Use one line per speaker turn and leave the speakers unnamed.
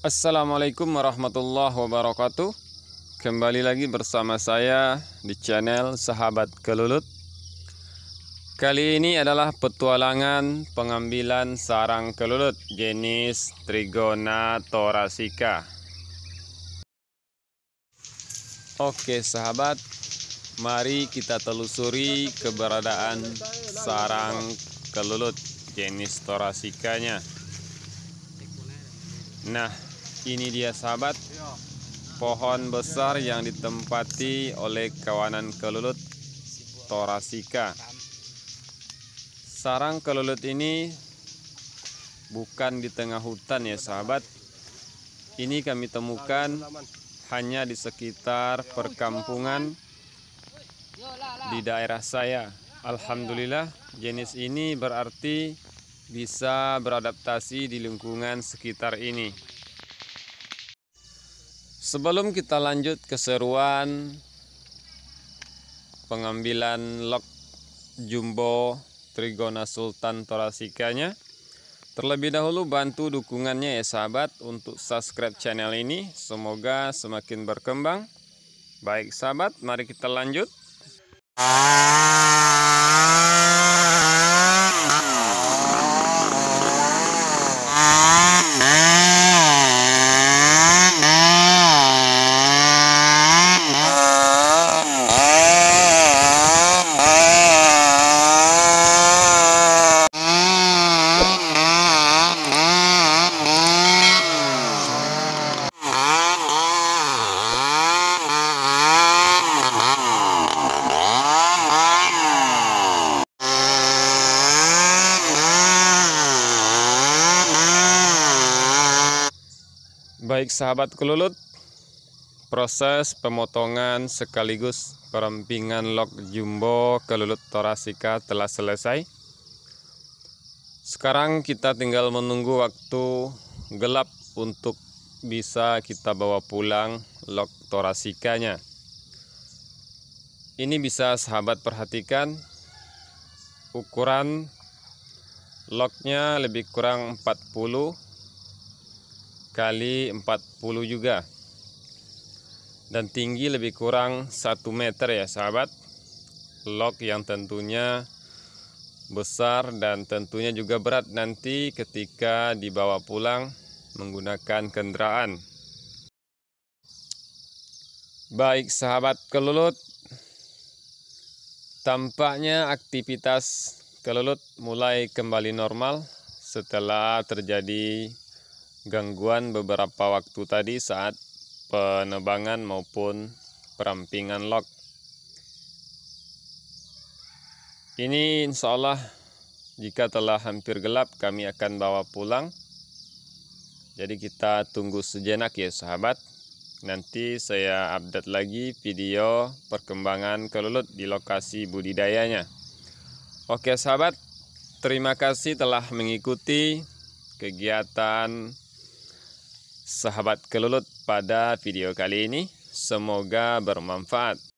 Assalamualaikum warahmatullahi wabarakatuh Kembali lagi bersama saya di channel Sahabat Kelulut Kali ini adalah petualangan pengambilan sarang kelulut jenis Trigona torasica Oke sahabat, mari kita telusuri keberadaan sarang kelulut jenis nya Nah, ini dia sahabat iya. pohon besar yang ditempati oleh kawanan kelulut torasika. Sarang kelulut ini bukan di tengah hutan ya sahabat. Ini kami temukan hanya di sekitar perkampungan di daerah saya. Alhamdulillah jenis ini berarti bisa beradaptasi di lingkungan sekitar ini. Sebelum kita lanjut keseruan pengambilan log jumbo Trigona Sultan Torasikanya, terlebih dahulu bantu dukungannya ya sahabat untuk subscribe channel ini. Semoga semakin berkembang. Baik sahabat, mari kita lanjut. Ah. Baik sahabat kelulut, proses pemotongan sekaligus perempingan log jumbo kelulut torasika telah selesai. Sekarang kita tinggal menunggu waktu gelap untuk bisa kita bawa pulang log torasikanya. Ini bisa sahabat perhatikan ukuran lognya lebih kurang 40 kali 40 juga dan tinggi lebih kurang 1 meter ya sahabat log yang tentunya besar dan tentunya juga berat nanti ketika dibawa pulang menggunakan kendaraan baik sahabat kelulut tampaknya aktivitas kelulut mulai kembali normal setelah terjadi gangguan beberapa waktu tadi saat penebangan maupun perampingan log. Ini insya Allah jika telah hampir gelap kami akan bawa pulang. Jadi kita tunggu sejenak ya sahabat. Nanti saya update lagi video perkembangan kelulut di lokasi budidayanya. Oke sahabat, terima kasih telah mengikuti kegiatan sahabat kelulut pada video kali ini. Semoga bermanfaat.